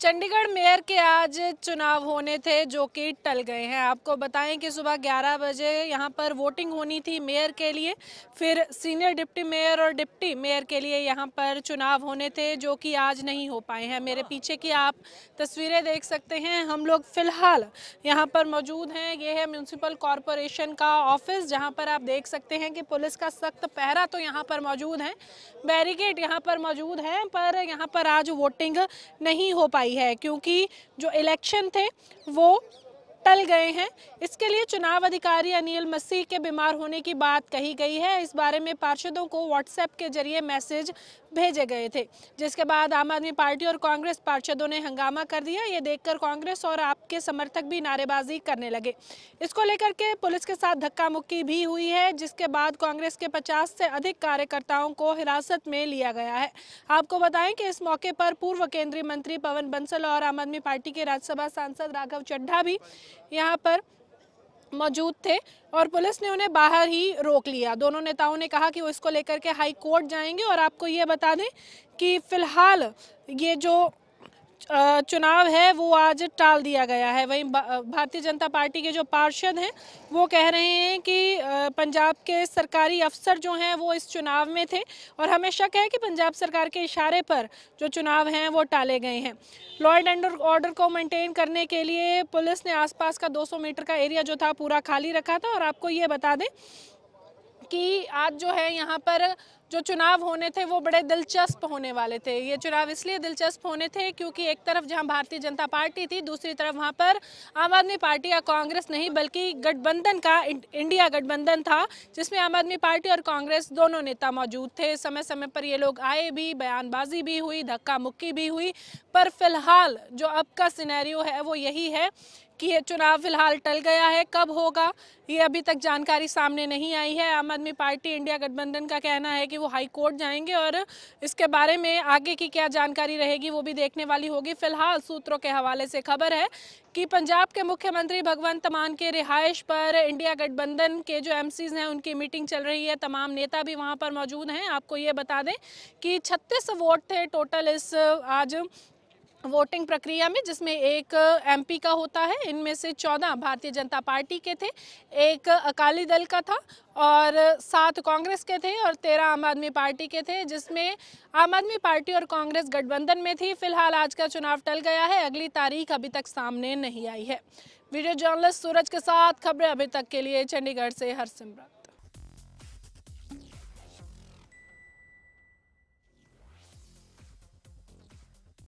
Chandigarh mayor के आज चुनाव होने थे जो कि टल गए हैं आपको बताएं कि सुबह 11 बजे यहां पर वोटिंग होनी थी मेयर के लिए फिर सीनियर डिप्टी मेयर और डिप्टी मेयर के लिए यहां पर चुनाव होने थे जो कि आज नहीं हो पाए हैं मेरे पीछे की आप तस्वीरें देख सकते हैं हम लोग फ़िलहाल यहां पर मौजूद हैं ये है म्यूनसिपल कॉरपोरेशन का ऑफिस जहाँ पर आप देख सकते हैं कि पुलिस का सख्त पहरा तो यहाँ पर मौजूद है बैरिकेड यहाँ पर मौजूद है पर यहाँ पर आज वोटिंग नहीं हो पाई आई है क्योंकि जो इलेक्शन थे वो टल गए हैं इसके लिए चुनाव अधिकारी अनिल मसीह के बीमार होने की बात कही गई है इस बारे में पार्षदों को व्हाट्सएप के जरिए मैसेज भेजे गए थे जिसके बाद आम आदमी पार्टी और कांग्रेस पार्षदों ने हंगामा कर दिया ये देखकर कांग्रेस और आपके समर्थक भी नारेबाजी करने लगे इसको लेकर के पुलिस के साथ धक्का मुक्की भी हुई है जिसके बाद कांग्रेस के पचास से अधिक कार्यकर्ताओं को हिरासत में लिया गया है आपको बताएं कि इस मौके पर पूर्व केंद्रीय मंत्री पवन बंसल और आम आदमी पार्टी के राज्यसभा सांसद राघव चड्ढा भी यहाँ पर मौजूद थे और पुलिस ने उन्हें बाहर ही रोक लिया दोनों नेताओं ने कहा कि वो इसको लेकर के हाई कोर्ट जाएंगे और आपको ये बता दें कि फ़िलहाल ये जो चुनाव है वो आज टाल दिया गया है वहीं भारतीय जनता पार्टी के जो पार्षद हैं वो कह रहे हैं कि पंजाब के सरकारी अफसर जो हैं वो इस चुनाव में थे और हमें शक है कि पंजाब सरकार के इशारे पर जो चुनाव हैं वो टाले गए हैं लॉ एंड ऑर्डर को मेंटेन करने के लिए पुलिस ने आसपास का 200 मीटर का एरिया जो था पूरा खाली रखा था और आपको ये बता दें कि आज जो है यहाँ पर जो चुनाव होने थे वो बड़े दिलचस्प होने वाले थे ये चुनाव इसलिए दिलचस्प होने थे क्योंकि एक तरफ जहां भारतीय जनता पार्टी थी दूसरी तरफ वहां पर आम आदमी पार्टी या कांग्रेस नहीं बल्कि गठबंधन का इंडिया गठबंधन था जिसमें आम आदमी पार्टी और कांग्रेस दोनों नेता मौजूद थे समय समय पर ये लोग आए भी बयानबाजी भी हुई धक्का मुक्की भी हुई पर फिलहाल जो अब का सिनेरियो है वो यही है कि ये चुनाव फिलहाल टल गया है कब होगा ये अभी तक जानकारी सामने नहीं आई है आम आदमी पार्टी इंडिया गठबंधन का कहना है कि वो हाई कोर्ट जाएंगे और इसके बारे में आगे की क्या जानकारी रहेगी वो भी देखने वाली होगी फिलहाल सूत्रों के हवाले से खबर है कि पंजाब के मुख्यमंत्री भगवंत मान के रिहाइश पर इंडिया गठबंधन के जो एमसीज हैं उनकी मीटिंग चल रही है तमाम नेता भी वहाँ पर मौजूद हैं आपको ये बता दें कि छत्तीस वोट थे टोटल इस आज वोटिंग प्रक्रिया में जिसमें एक एमपी का होता है इनमें से चौदह भारतीय जनता पार्टी के थे एक अकाली दल का था और सात कांग्रेस के थे और तेरह आम आदमी पार्टी के थे जिसमें आम आदमी पार्टी और कांग्रेस गठबंधन में थी फिलहाल आज का चुनाव टल गया है अगली तारीख अभी तक सामने नहीं आई है वीडियो जर्नलिस्ट सूरज के साथ खबरें अभी तक के लिए चंडीगढ़ से हरसिमरत